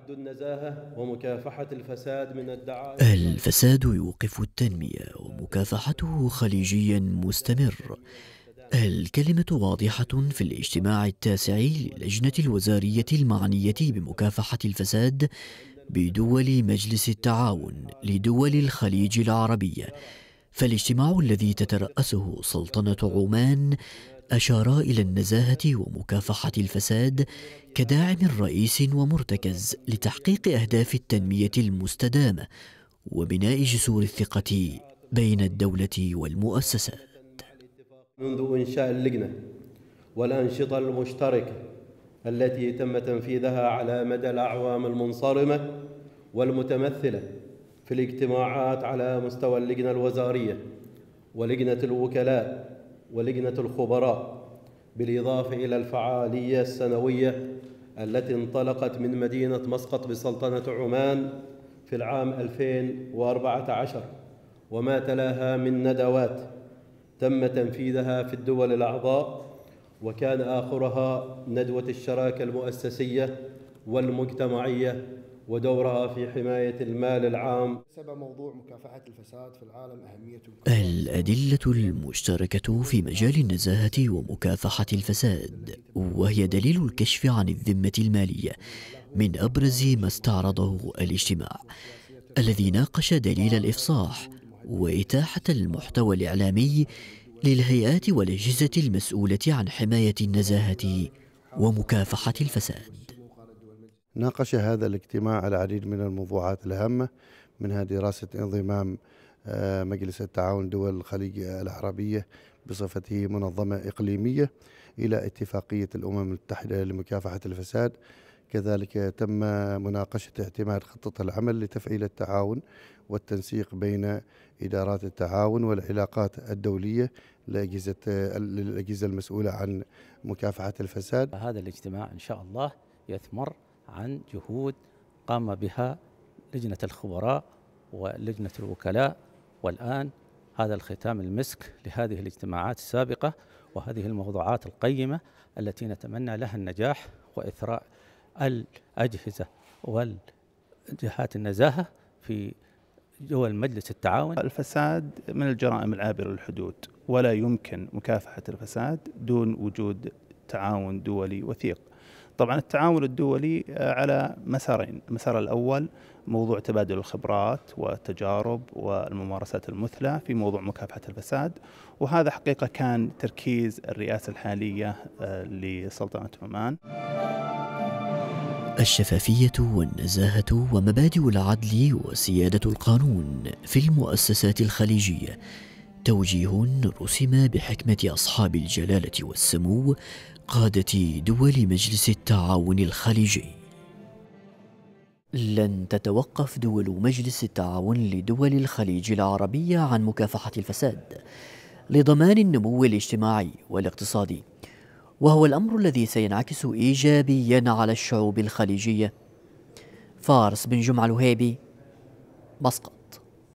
حد النزاهة ومكافحة الفساد من الدعاية الفساد يوقف التنمية ومكافحته خليجيا مستمر الكلمة واضحة في الاجتماع التاسع للجنة الوزارية المعنية بمكافحة الفساد بدول مجلس التعاون لدول الخليج العربية فالاجتماع الذي تترأسه سلطنة عمان أشار إلى النزاهة ومكافحة الفساد كداعم رئيس ومرتكز لتحقيق أهداف التنمية المستدامة وبناء جسور الثقة بين الدولة والمؤسسات منذ إنشاء اللجنة والأنشطة المشتركة التي تم تنفيذها على مدى الأعوام المنصرمة والمتمثلة في الاجتماعات على مستوى اللجنة الوزارية ولجنة الوكلاء ولجنة الخبراء بالإضافة إلى الفعالية السنوية التي انطلقت من مدينة مسقط بسلطنة عمان في العام 2014 وما تلاها من ندوات تم تنفيذها في الدول الأعضاء وكان آخرها ندوة الشراكة المؤسسية والمجتمعية ودورها في حماية المال العام سبب موضوع مكافحة الفساد في العالم أهميته الأدلة المشتركة في مجال النزاهة ومكافحة الفساد وهي دليل الكشف عن الذمة المالية من أبرز ما استعرضه الاجتماع الذي ناقش دليل الإفصاح وإتاحة المحتوى الإعلامي للهيئات والأجهزة المسؤولة عن حماية النزاهة ومكافحة الفساد ناقش هذا الاجتماع العديد من الموضوعات الهامة منها دراسة انضمام آه، مجلس التعاون دول الخليج العربية بصفته منظمة إقليمية إلى اتفاقية الأمم المتحدة لمكافحة الفساد كذلك تم مناقشة اعتماد خطة العمل لتفعيل التعاون والتنسيق بين إدارات التعاون والعلاقات الدولية لأجهزة للأجهزة المسؤولة عن مكافحة الفساد هذا الاجتماع إن شاء الله يثمر عن جهود قام بها لجنة الخبراء ولجنة الوكلاء والآن هذا الختام المسك لهذه الاجتماعات السابقة وهذه الموضوعات القيمة التي نتمنى لها النجاح وإثراء الأجهزة والجهات النزاهة في دول مجلس التعاون الفساد من الجرائم العابرة للحدود ولا يمكن مكافحة الفساد دون وجود تعاون دولي وثيق طبعا التعاون الدولي آه، على مسارين المسار الأول موضوع تبادل الخبرات والتجارب والممارسات المثلى في موضوع مكافحة الفساد وهذا حقيقة كان تركيز الرئاسة الحالية آه، لسلطنة عمان الشفافية والنزاهة ومبادئ العدل وسيادة القانون في المؤسسات الخليجية توجيه رسم بحكمة أصحاب الجلالة والسمو قادة دول مجلس التعاون الخليجي. لن تتوقف دول مجلس التعاون لدول الخليج العربية عن مكافحة الفساد لضمان النمو الاجتماعي والاقتصادي، وهو الأمر الذي سينعكس إيجابيا على الشعوب الخليجية. فارس بن جمعة الوهيبي مسقط